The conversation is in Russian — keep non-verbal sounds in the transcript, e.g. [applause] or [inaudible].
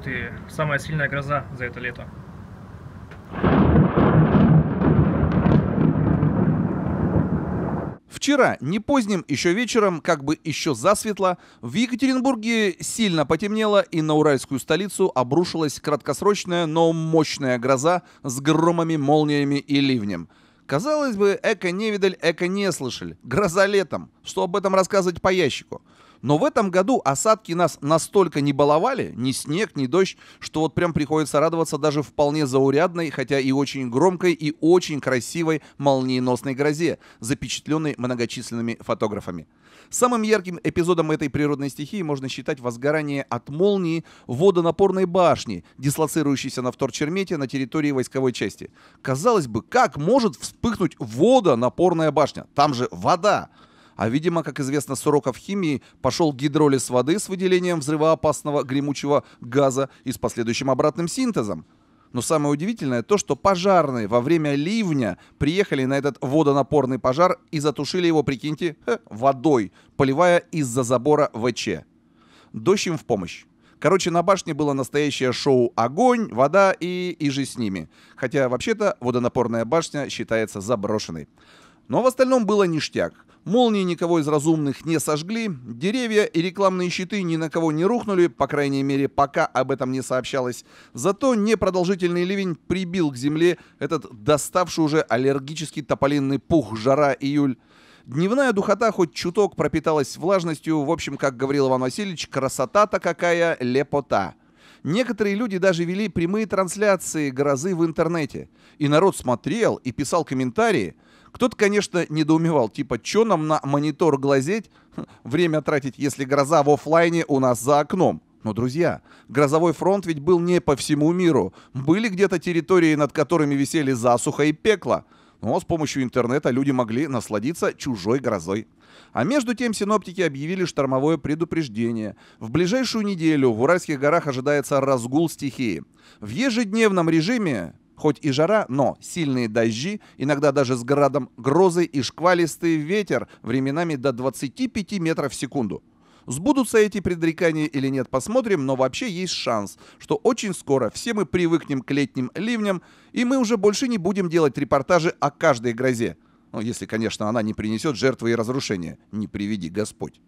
ух ты, самая сильная гроза за это лето. Вчера, не поздним еще вечером, как бы еще засветло, в Екатеринбурге сильно потемнело и на уральскую столицу обрушилась краткосрочная, но мощная гроза с громами, молниями и ливнем. Казалось бы, эко-невидаль, эко-неслышаль. не Гроза летом. Что об этом рассказывать по ящику? Но в этом году осадки нас настолько не баловали, ни снег, ни дождь, что вот прям приходится радоваться даже вполне заурядной, хотя и очень громкой и очень красивой молниеносной грозе, запечатленной многочисленными фотографами. Самым ярким эпизодом этой природной стихии можно считать возгорание от молнии водонапорной башни, дислоцирующейся на вторчермете на территории войсковой части. Казалось бы, как может вспыхнуть водонапорная башня? Там же вода! А, видимо, как известно с уроков химии, пошел гидролиз воды с выделением взрывоопасного гремучего газа и с последующим обратным синтезом. Но самое удивительное то, что пожарные во время ливня приехали на этот водонапорный пожар и затушили его, прикиньте, водой, поливая из-за забора ВЧ. Дождь им в помощь. Короче, на башне было настоящее шоу «Огонь», «Вода» и ижи с ними». Хотя, вообще-то, водонапорная башня считается заброшенной. Но в остальном было ништяк. Молнии никого из разумных не сожгли, деревья и рекламные щиты ни на кого не рухнули, по крайней мере, пока об этом не сообщалось. Зато непродолжительный ливень прибил к земле этот доставший уже аллергический тополинный пух жара июль. Дневная духота хоть чуток пропиталась влажностью, в общем, как говорил Иван Васильевич, красота-то какая лепота. Некоторые люди даже вели прямые трансляции грозы в интернете. И народ смотрел и писал комментарии. Кто-то, конечно, недоумевал, типа, что нам на монитор глазеть, [laughs] время тратить, если гроза в офлайне у нас за окном. Но, друзья, грозовой фронт ведь был не по всему миру. Были где-то территории, над которыми висели засуха и пекло – но с помощью интернета люди могли насладиться чужой грозой. А между тем синоптики объявили штормовое предупреждение. В ближайшую неделю в Уральских горах ожидается разгул стихии. В ежедневном режиме Хоть и жара, но сильные дожди, иногда даже с градом грозы и шквалистый ветер, временами до 25 метров в секунду. Сбудутся эти предрекания или нет, посмотрим, но вообще есть шанс, что очень скоро все мы привыкнем к летним ливням, и мы уже больше не будем делать репортажи о каждой грозе. Ну, если, конечно, она не принесет жертвы и разрушения. Не приведи Господь.